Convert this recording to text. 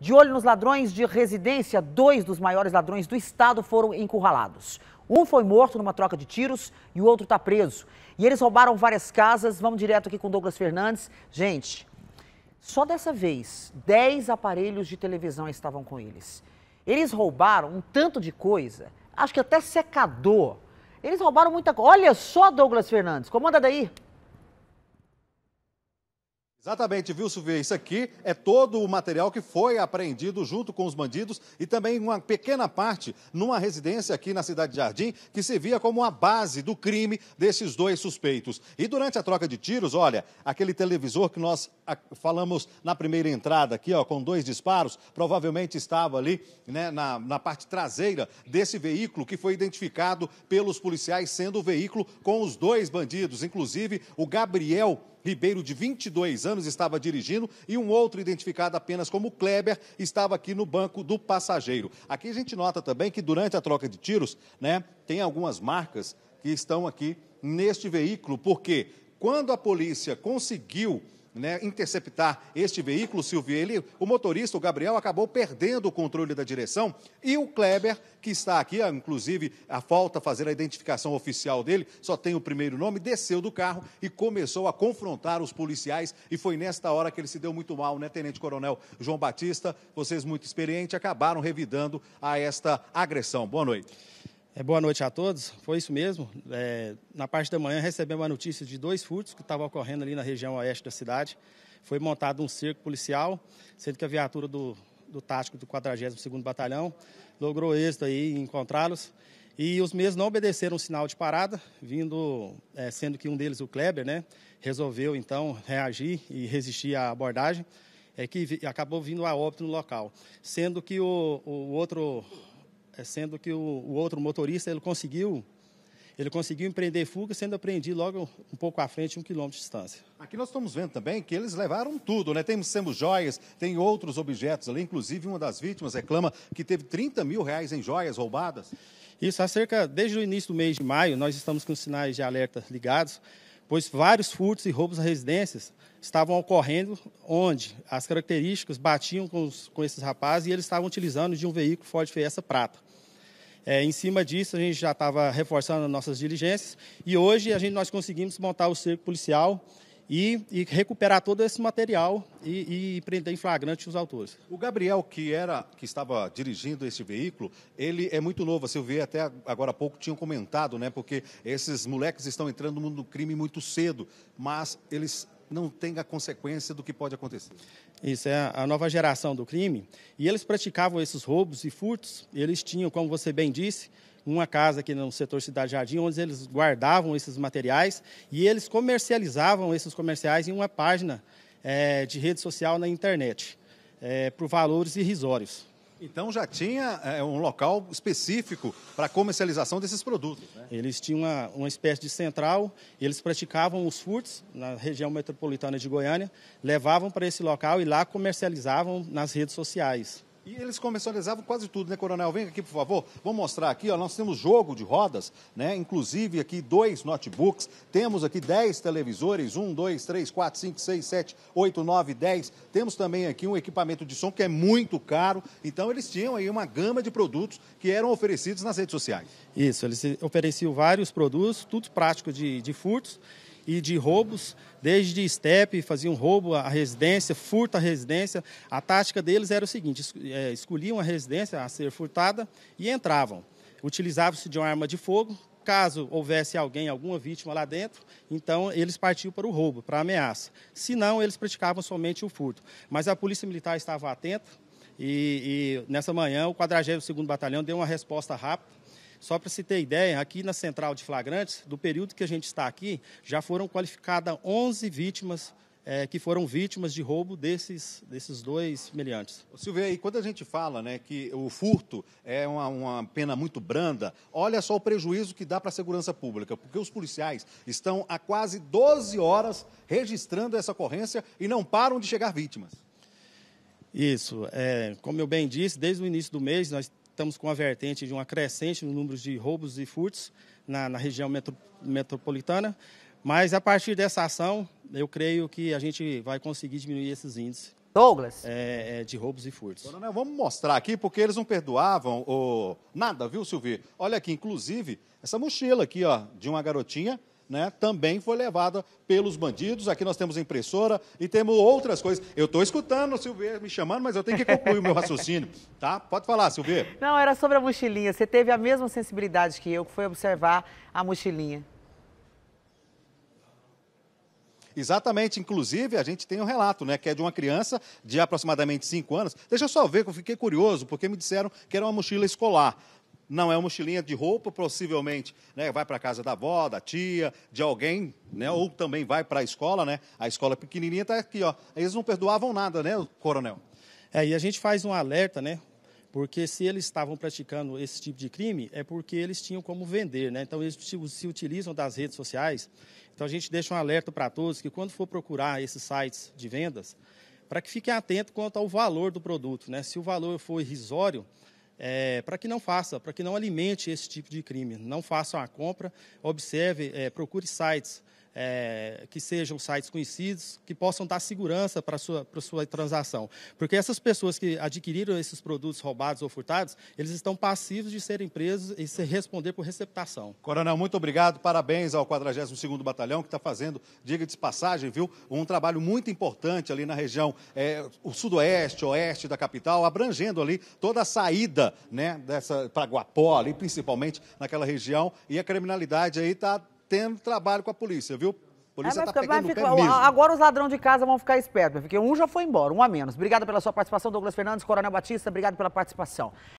De olho nos ladrões de residência, dois dos maiores ladrões do estado foram encurralados. Um foi morto numa troca de tiros e o outro está preso. E eles roubaram várias casas. Vamos direto aqui com Douglas Fernandes. Gente, só dessa vez, 10 aparelhos de televisão estavam com eles. Eles roubaram um tanto de coisa, acho que até secador. Eles roubaram muita coisa. Olha só, Douglas Fernandes, comanda daí. Exatamente, viu, Silvia? Isso aqui é todo o material que foi apreendido junto com os bandidos e também uma pequena parte numa residência aqui na cidade de Jardim, que servia como a base do crime desses dois suspeitos. E durante a troca de tiros, olha, aquele televisor que nós falamos na primeira entrada aqui, ó, com dois disparos, provavelmente estava ali né, na, na parte traseira desse veículo que foi identificado pelos policiais sendo o veículo com os dois bandidos, inclusive o Gabriel Ribeiro, de 22 anos, estava dirigindo e um outro, identificado apenas como Kleber, estava aqui no banco do passageiro. Aqui a gente nota também que durante a troca de tiros, né, tem algumas marcas que estão aqui neste veículo, porque quando a polícia conseguiu né, interceptar este veículo, Silvio, ele, o motorista, o Gabriel, acabou perdendo o controle da direção e o Kleber, que está aqui, ah, inclusive a falta fazer a identificação oficial dele, só tem o primeiro nome, desceu do carro e começou a confrontar os policiais e foi nesta hora que ele se deu muito mal, né, Tenente Coronel João Batista? Vocês muito experientes acabaram revidando a esta agressão. Boa noite. É, boa noite a todos. Foi isso mesmo. É, na parte da manhã recebemos a notícia de dois furtos que estavam ocorrendo ali na região oeste da cidade. Foi montado um cerco policial, sendo que a viatura do, do tático do 42º Batalhão logrou êxito aí em encontrá-los. E os mesmos não obedeceram o sinal de parada, vindo, é, sendo que um deles, o Kleber, né, resolveu então reagir e resistir à abordagem, é, que vi, acabou vindo a óbito no local. Sendo que o, o outro é, sendo que o, o outro motorista ele conseguiu ele conseguiu empreender fuga, sendo apreendido logo um pouco à frente, um quilômetro de distância. Aqui nós estamos vendo também que eles levaram tudo, né? Temos, temos joias, tem outros objetos ali, inclusive uma das vítimas reclama que teve 30 mil reais em joias roubadas. Isso, há cerca, desde o início do mês de maio, nós estamos com sinais de alerta ligados, pois vários furtos e roubos a residências estavam ocorrendo onde as características batiam com, os, com esses rapazes e eles estavam utilizando de um veículo Ford Fiesta prata. É, em cima disso, a gente já estava reforçando nossas diligências e hoje a gente, nós conseguimos montar o cerco policial e, e recuperar todo esse material e, e, prender em flagrante os autores. O Gabriel, que era que estava dirigindo esse veículo, ele é muito novo. Assim, eu vi até agora há pouco, tinham comentado, né? Porque esses moleques estão entrando no mundo do crime muito cedo, mas eles não tenha consequência do que pode acontecer. Isso, é a nova geração do crime. E eles praticavam esses roubos e furtos. Eles tinham, como você bem disse, uma casa aqui no setor Cidade Jardim, onde eles guardavam esses materiais e eles comercializavam esses comerciais em uma página é, de rede social na internet, é, por valores irrisórios. Então já tinha é, um local específico para comercialização desses produtos. Né? Eles tinham uma, uma espécie de central, eles praticavam os furtos na região metropolitana de Goiânia, levavam para esse local e lá comercializavam nas redes sociais. E eles comercializavam quase tudo, né, Coronel? Vem aqui, por favor. Vou mostrar aqui, ó. Nós temos jogo de rodas, né? Inclusive aqui dois notebooks. Temos aqui dez televisores. Um, dois, três, quatro, cinco, seis, sete, oito, nove, dez. Temos também aqui um equipamento de som que é muito caro. Então, eles tinham aí uma gama de produtos que eram oferecidos nas redes sociais. Isso, eles ofereciam vários produtos, tudo prático de, de furtos e de roubos, desde estepe, faziam roubo à residência, furto à residência. A tática deles era o seguinte: é, escolhiam a residência a ser furtada e entravam. Utilizavam-se de uma arma de fogo, caso houvesse alguém, alguma vítima lá dentro, então eles partiam para o roubo, para a ameaça. Se não, eles praticavam somente o furto. Mas a Polícia Militar estava atenta e, e nessa manhã o 42º Batalhão deu uma resposta rápida só para se ter ideia, aqui na central de flagrantes, do período que a gente está aqui, já foram qualificadas 11 vítimas é, que foram vítimas de roubo desses, desses dois semelhantes. Silveira, e quando a gente fala né, que o furto é uma, uma pena muito branda, olha só o prejuízo que dá para a segurança pública, porque os policiais estão há quase 12 horas registrando essa ocorrência e não param de chegar vítimas. Isso, é, como eu bem disse, desde o início do mês nós estamos com a vertente de uma crescente no número de roubos e furtos na, na região metro, metropolitana, mas a partir dessa ação, eu creio que a gente vai conseguir diminuir esses índices. Douglas. É, é, de roubos e furtos. Coronel, vamos mostrar aqui, porque eles não perdoavam o... nada, viu, Silvio? Olha aqui, inclusive, essa mochila aqui, ó, de uma garotinha, né, também foi levada pelos bandidos. Aqui nós temos impressora e temos outras coisas. Eu estou escutando o Silveira me chamando, mas eu tenho que concluir o meu raciocínio, tá? Pode falar, Silveira. Não, era sobre a mochilinha. Você teve a mesma sensibilidade que eu, que foi observar a mochilinha. Exatamente, inclusive a gente tem um relato, né, que é de uma criança de aproximadamente 5 anos. Deixa eu só ver que eu fiquei curioso, porque me disseram que era uma mochila escolar. Não é uma mochilinha de roupa, possivelmente, né? Vai para casa da avó, da tia, de alguém, né? Ou também vai para a escola, né? A escola pequenininha está aqui, ó. Eles não perdoavam nada, né, coronel? É, e a gente faz um alerta, né? Porque se eles estavam praticando esse tipo de crime, é porque eles tinham como vender, né? Então eles se utilizam das redes sociais. Então a gente deixa um alerta para todos que quando for procurar esses sites de vendas, para que fiquem atentos quanto ao valor do produto, né? Se o valor for irrisório, é, para que não faça, para que não alimente esse tipo de crime. Não faça a compra, observe, é, procure sites é, que sejam sites conhecidos, que possam dar segurança para a sua, para sua transação. Porque essas pessoas que adquiriram esses produtos roubados ou furtados, eles estão passivos de serem presos e se responder por receptação. Coronel, muito obrigado. Parabéns ao 42º Batalhão, que está fazendo, diga de passagem, viu, um trabalho muito importante ali na região, é, o sudoeste, oeste da capital, abrangendo ali toda a saída, né, dessa, para Guapó ali, principalmente naquela região, e a criminalidade aí está tendo trabalho com a polícia, viu? A polícia é, tá pegando fica, pé mesmo. Agora os ladrões de casa vão ficar espertos, porque um já foi embora, um a menos. Obrigado pela sua participação, Douglas Fernandes, Coronel Batista, obrigado pela participação.